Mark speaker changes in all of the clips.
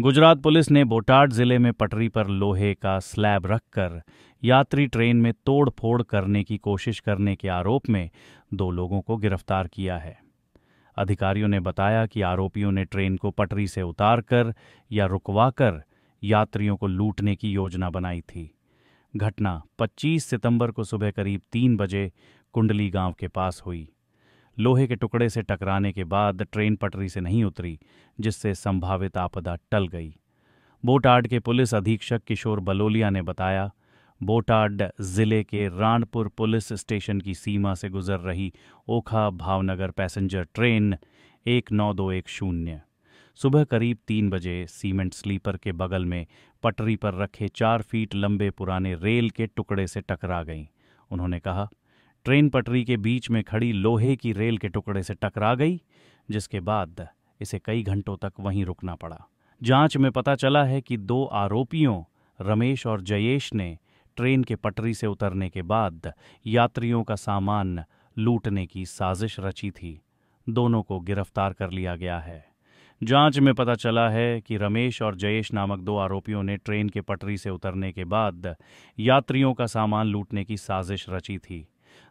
Speaker 1: Gujarat police ने बोटाड जिले में पटरी पर लोहे का स्लैब रखकर यात्री ट्रेन में तोड़फोड़ करने की कोशिश करने के आरोप में दो लोगों को गिरफ्तार किया है अधिकारियों ने बताया कि आरोपियों ने ट्रेन को पटरी से उतारकर या रुकवाकर यात्रियों को लूटने की योजना बनाई थी घटना 25 सितंबर को सुबह करीब तीन बजे कुंडली गांव के पास हुई लोहे के टुकड़े से टकराने के बाद ट्रेन पटरी से नहीं उतरी जिससे संभावित आपदा टल गई बोटाड के पुलिस अधीक्षक किशोर बलोलिया ने बताया बोटाड जिले के रानपुर पुलिस स्टेशन की सीमा से गुजर रही ओखा भावनगर पैसेंजर ट्रेन एक नौ दो एक शून्य सुबह करीब तीन बजे सीमेंट स्लीपर के बगल में पटरी पर रखे चार फीट लंबे पुराने रेल के टुकड़े से टकरा गई उन्होंने कहा ट्रेन पटरी के बीच में खड़ी लोहे की रेल के टुकड़े से टकरा गई जिसके बाद इसे कई घंटों तक वहीं रुकना पड़ा जांच में पता चला है कि दो आरोपियों रमेश और जयेश ने ट्रेन के पटरी से उतरने के बाद यात्रियों का सामान लूटने की साजिश रची थी दोनों को गिरफ्तार कर लिया गया है जांच में पता चला है कि रमेश और जयेश नामक दो आरोपियों ने ट्रेन के पटरी से उतरने के बाद यात्रियों का सामान लूटने की साजिश रची थी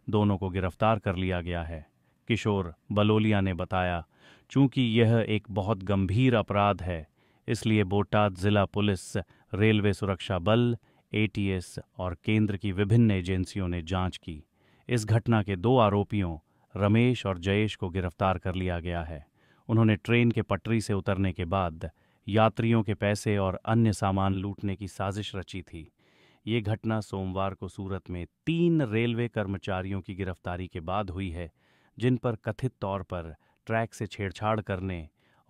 Speaker 1: दोनों को गिरफ्तार कर लिया गया है किशोर बलोलिया ने बताया चूंकि यह एक बहुत गंभीर अपराध है इसलिए बोटाद जिला पुलिस रेलवे सुरक्षा बल एटीएस और केंद्र की विभिन्न एजेंसियों ने जांच की इस घटना के दो आरोपियों रमेश और जयेश को गिरफ्तार कर लिया गया है उन्होंने ट्रेन के पटरी से उतरने के बाद यात्रियों के पैसे और अन्य सामान लूटने की साजिश रची थी ये घटना सोमवार को सूरत में तीन रेलवे कर्मचारियों की गिरफ्तारी के बाद हुई है जिन पर कथित तौर पर ट्रैक से छेड़छाड़ करने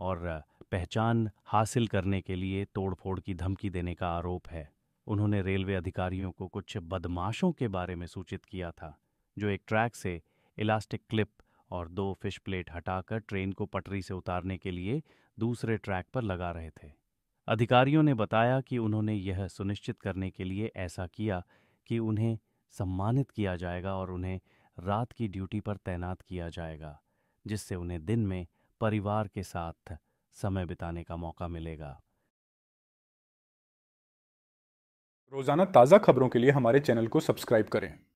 Speaker 1: और पहचान हासिल करने के लिए तोड़फोड़ की धमकी देने का आरोप है उन्होंने रेलवे अधिकारियों को कुछ बदमाशों के बारे में सूचित किया था जो एक ट्रैक से इलास्टिक क्लिप और दो फिश प्लेट हटाकर ट्रेन को पटरी से उतारने के लिए दूसरे ट्रैक पर लगा रहे थे अधिकारियों ने बताया कि उन्होंने यह सुनिश्चित करने के लिए ऐसा किया कि उन्हें सम्मानित किया जाएगा और उन्हें रात की ड्यूटी पर तैनात किया जाएगा जिससे उन्हें दिन में परिवार के साथ समय बिताने का मौका मिलेगा रोज़ाना ताज़ा खबरों के लिए हमारे चैनल को सब्सक्राइब करें